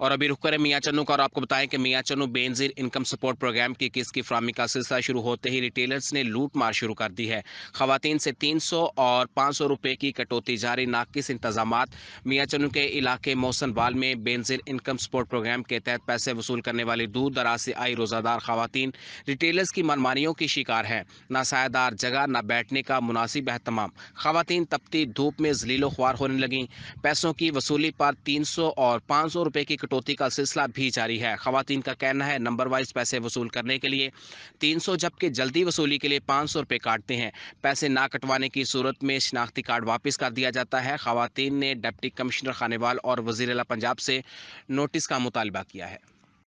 और अभी रुक करें मियाँ चन्नू का और आपको बताएं कि Mian Channu Benazir income support programme की किस की फ्रामी का सिलसिला शुरू होते ही रिटेलर्स ने लूट मार शुरू कर दी है खातन से 300 और 500 रुपये की कटौती जारी नाकिस इंतजाम मियाँ चन्नू के इलाके बाल में बेनजीर इनकम सपोर्ट प्रोग्राम के तहत पैसे वसूल करने वाली दूर दराज से आई रोज़ादार खातन रिटेलर्स की मनमानियों की शिकार हैं ना सायदार जगह ना बैठने का मुनासिब अहतमाम खातन तपती धूप में जलीलो ख्वार होने लगें पैसों की वसूली पर तीन सौ और पाँच सौ रुपये की कटौती का सिलसिला भी जारी है खातन का कहना है नंबर वाइज पैसे वसूल करने के लिए 300 जबकि जल्दी वसूली के लिए सौ रुपये काटते हैं पैसे ना कटवाने की सूरत में शनाख्ती कार्ड वापस कर दिया जाता है खातन ने डिप्टी कमिश्नर खानेवाल और वजीर पंजाब से नोटिस का मुतालबा किया है